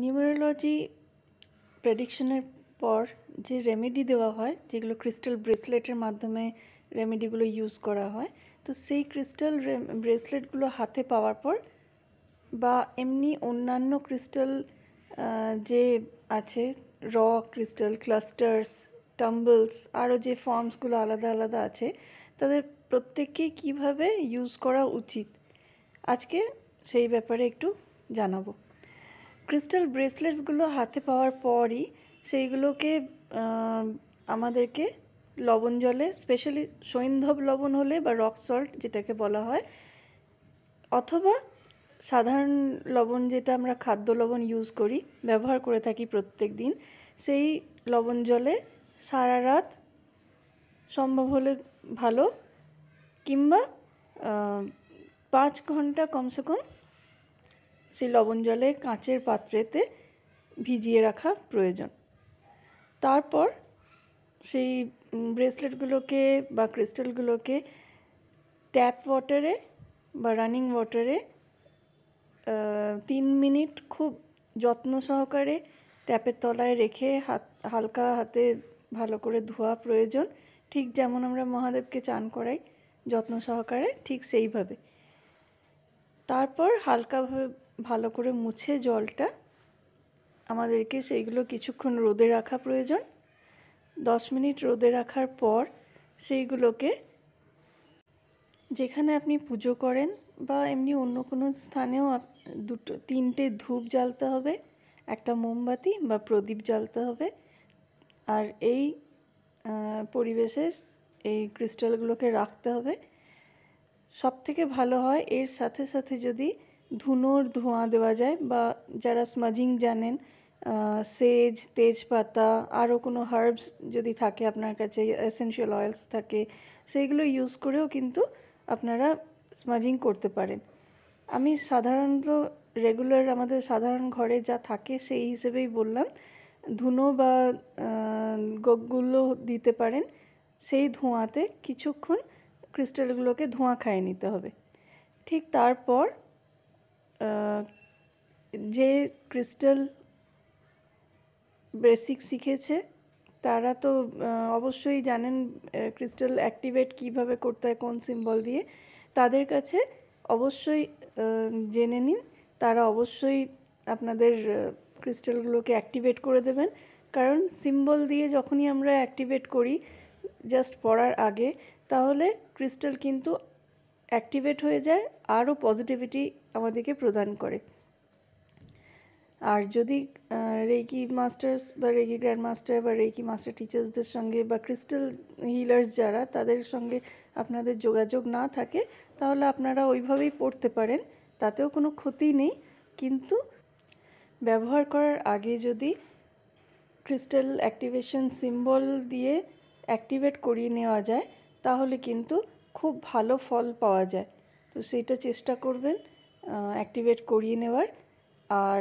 numerology প্রেডিকশনের পর যে remedy দেওয়া হয় যেগুলো ক্রিস্টাল ব্রেসলেটের মাধ্যমে রেমেডিগুলো ইউজ করা হয় তো সেই ক্রিস্টাল ব্রেসলেটগুলো হাতে পাওয়ার পর বা এমনি অন্যান্য ক্রিস্টাল যে আছে র ক্রিস্টাল ক্লাস্টার্স টাম্বলস আরও যে ফর্মসগুলো আলাদা আলাদা আছে তাদের প্রত্যেককে কিভাবে ইউজ করা উচিত আজকে সেই ব্যাপারে একটু জানাবো ক্রিস্টাল ব্রেসলেটসগুলো হাতে পাওয়ার পরই সেইগুলোকে আমাদেরকে লবণ জলে স্পেশালি সৈন্ধব লবণ হলে বা রক সল্ট যেটাকে বলা হয় অথবা সাধারণ লবণ যেটা আমরা খাদ্য লবণ ইউজ করি ব্যবহার করে থাকি প্রত্যেক দিন সেই লবণ জলে সারা রাত সম্ভব হলে ভালো কিংবা পাঁচ ঘন্টা কমসে কম সেই লবণ জলে কাঁচের পাত্রেতে ভিজিয়ে রাখা প্রয়োজন তারপর সেই ব্রেসলেটগুলোকে বা ক্রিস্টালগুলোকে ট্যাপ ওয়াটারে বা রানিং ওয়াটারে তিন মিনিট খুব যত্ন সহকারে ট্যাপের তলায় রেখে হাত হালকা হাতে ভালো করে ধোয়া প্রয়োজন ঠিক যেমন আমরা মহাদেবকে চান করাই যত্ন সহকারে ঠিক সেইভাবে তারপর হালকাভাবে ভালো করে মুছে জলটা আমাদেরকে সেইগুলো কিছুক্ষণ রোদে রাখা প্রয়োজন দশ মিনিট রোদে রাখার পর সেইগুলোকে যেখানে আপনি পুজো করেন বা এমনি অন্য কোনো স্থানেও দুটো তিনটে ধূপ জ্বালতে হবে একটা মোমবাতি বা প্রদীপ জ্বালতে হবে আর এই পরিবেশে এই ক্রিস্টালগুলোকে রাখতে হবে সব থেকে ভালো হয় এর সাথে সাথে যদি ধুনোর ধোঁয়া দেওয়া যায় বা যারা স্মাজিং জানেন সেজ তেজপাতা আরও কোনো হার্বস যদি থাকে আপনার কাছে এসেনশিয়াল অয়েলস থাকে সেইগুলো ইউজ করেও কিন্তু আপনারা স্মাজিং করতে পারেন আমি সাধারণত রেগুলার আমাদের সাধারণ ঘরে যা থাকে সেই হিসেবেই বললাম ধুনো বা গোগগুলো দিতে পারেন সেই ধোঁয়াতে কিছুক্ষণ ক্রিস্টালগুলোকে ধোঁয়া খাইয়ে নিতে হবে ঠিক তারপর যে ক্রিস্টাল বেসিক শিখেছে তারা তো অবশ্যই জানেন ক্রিস্টাল অ্যাক্টিভেট কিভাবে করতে হয় কোন সিম্বল দিয়ে তাদের কাছে অবশ্যই জেনে নিন তারা অবশ্যই আপনাদের ক্রিস্টালগুলোকে অ্যাক্টিভেট করে দেবেন কারণ সিম্বল দিয়ে যখনই আমরা অ্যাক্টিভেট করি জাস্ট পড়ার আগে তাহলে ক্রিস্টাল কিন্তু অ্যাক্টিভেট হয়ে যায় আরও পজিটিভিটি আমাদেরকে প্রদান করে আর যদি রেকি মাস্টার্স বা রেকি গ্র্যান্ড মাস্টার বা রেকি মাস্টার টিচার্সদের সঙ্গে বা ক্রিস্টাল হিলার্স যারা তাদের সঙ্গে আপনাদের যোগাযোগ না থাকে তাহলে আপনারা ওইভাবেই পড়তে পারেন তাতেও কোনো ক্ষতি নেই কিন্তু ব্যবহার করার আগে যদি ক্রিস্টাল অ্যাক্টিভেশন সিম্বল দিয়ে অ্যাক্টিভেট করিয়ে নেওয়া যায় তাহলে কিন্তু খুব ভালো ফল পাওয়া যায় তো সেটা চেষ্টা করবেন অ্যাক্টিভেট করিয়ে নেওয়ার আর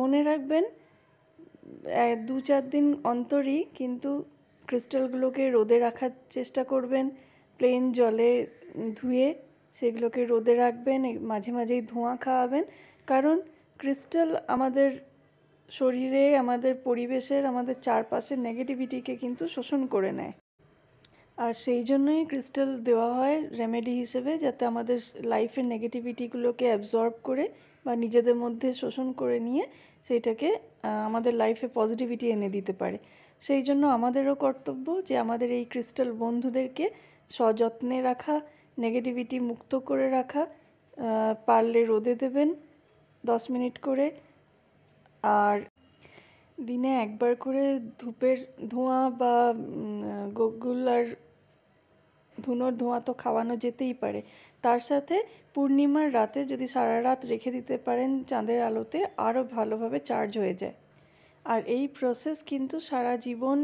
মনে রাখবেন দু চার দিন অন্তরই কিন্তু ক্রিস্টালগুলোকে রোদে রাখার চেষ্টা করবেন প্লেন জলে ধুয়ে সেগুলোকে রোদে রাখবেন মাঝে মাঝেই ধোঁয়া খাওয়াবেন কারণ ক্রিস্টাল আমাদের শরীরে আমাদের পরিবেশের আমাদের চারপাশের নেগেটিভিটিকে কিন্তু শোষণ করে নেয় আর সেই জন্যই ক্রিস্টাল দেওয়া হয় রেমেডি হিসেবে যাতে আমাদের লাইফের নেগেটিভিটিগুলোকে অ্যাবজর্ব করে বা নিজেদের মধ্যে শোষণ করে নিয়ে সেইটাকে আমাদের লাইফে পজিটিভিটি এনে দিতে পারে সেই জন্য আমাদেরও কর্তব্য যে আমাদের এই ক্রিস্টাল বন্ধুদেরকে সযত্নে রাখা নেগেটিভিটি মুক্ত করে রাখা পারলে রোদে দেবেন দশ মিনিট করে আর দিনে একবার করে ধূপের ধোঁয়া বা গোগুল আর ধুনোর ধোঁয়া তো খাওয়ানো যেতেই পারে তার সাথে পূর্ণিমার রাতে যদি সারা রাত রেখে দিতে পারেন চাঁদের আলোতে আরও ভালোভাবে চার্জ হয়ে যায় আর এই প্রসেস কিন্তু সারা জীবন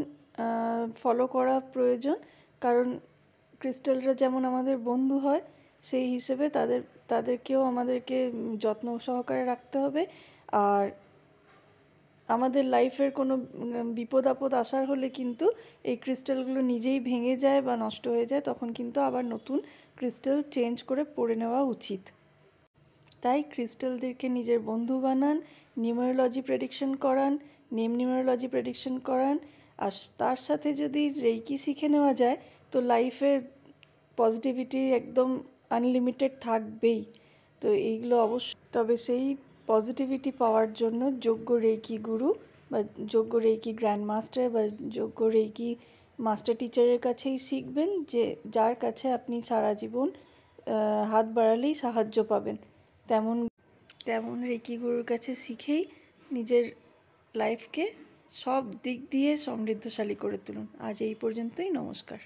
ফলো করা প্রয়োজন কারণ ক্রিস্টালরা যেমন আমাদের বন্ধু হয় সেই হিসেবে তাদের তাদেরকেও আমাদেরকে যত্ন সহকারে রাখতে হবে আর আমাদের লাইফের কোনো বিপদ আপদ আসার হলে কিন্তু এই ক্রিস্টালগুলো নিজেই ভেঙে যায় বা নষ্ট হয়ে যায় তখন কিন্তু আবার নতুন ক্রিস্টাল চেঞ্জ করে পরে নেওয়া উচিত তাই ক্রিস্টালদেরকে নিজের বন্ধু বানান নিউমারোলজি প্রেডিকশন করান নেম নিউমারোলজি প্রেডিকশন করান আর তার সাথে যদি রেইকি শিখে নেওয়া যায় তো লাইফের পজিটিভিটি একদম আনলিমিটেড থাকবেই তো এইগুলো অবশ্যই তবে সেই পজিটিভিটি পাওয়ার জন্য যোগ্য রেকি গুরু বা যোগ্য রেকি গ্র্যান্ডমাস্টার বা যোগ্য রেকি মাস্টার টিচারের কাছেই শিখবেন যে যার কাছে আপনি সারা জীবন হাত বাড়ালেই সাহায্য পাবেন তেমন তেমন রেকি গুরুর কাছে শিখেই নিজের লাইফকে সব দিক দিয়ে সমৃদ্ধশালী করে তুলুন আজ এই পর্যন্তই নমস্কার